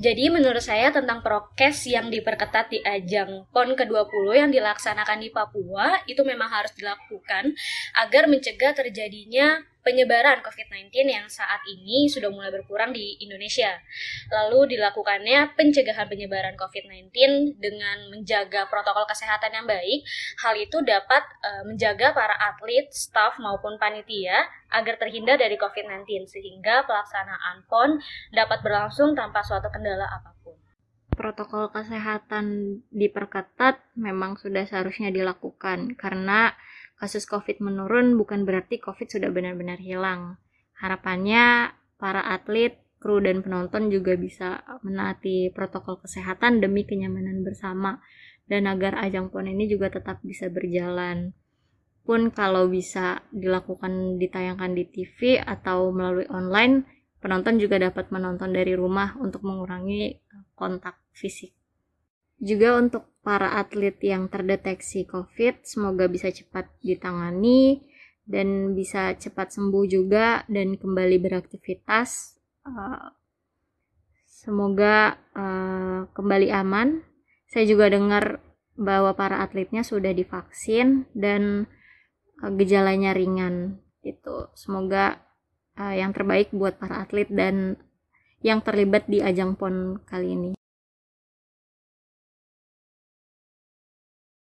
Jadi menurut saya tentang prokes yang diperketat di ajang PON ke-20 yang dilaksanakan di Papua itu memang harus dilakukan agar mencegah terjadinya penyebaran COVID-19 yang saat ini sudah mulai berkurang di Indonesia. Lalu dilakukannya pencegahan penyebaran COVID-19 dengan menjaga protokol kesehatan yang baik, hal itu dapat eh, menjaga para atlet, staff maupun panitia agar terhindar dari COVID-19 sehingga pelaksanaan PON dapat berlangsung tanpa suatu kendala apapun protokol kesehatan diperketat memang sudah seharusnya dilakukan karena kasus COVID menurun bukan berarti COVID sudah benar-benar hilang. Harapannya para atlet, kru dan penonton juga bisa menaati protokol kesehatan demi kenyamanan bersama dan agar ajang PON ini juga tetap bisa berjalan. Pun kalau bisa dilakukan ditayangkan di TV atau melalui online, penonton juga dapat menonton dari rumah untuk mengurangi kontak fisik. Juga untuk para atlet yang terdeteksi COVID, semoga bisa cepat ditangani dan bisa cepat sembuh juga dan kembali beraktivitas. Eh, semoga eh, kembali aman. Saya juga dengar bahwa para atletnya sudah divaksin dan eh, gejalanya ringan gitu. Semoga yang terbaik buat para atlet dan yang terlibat di ajang PON kali ini.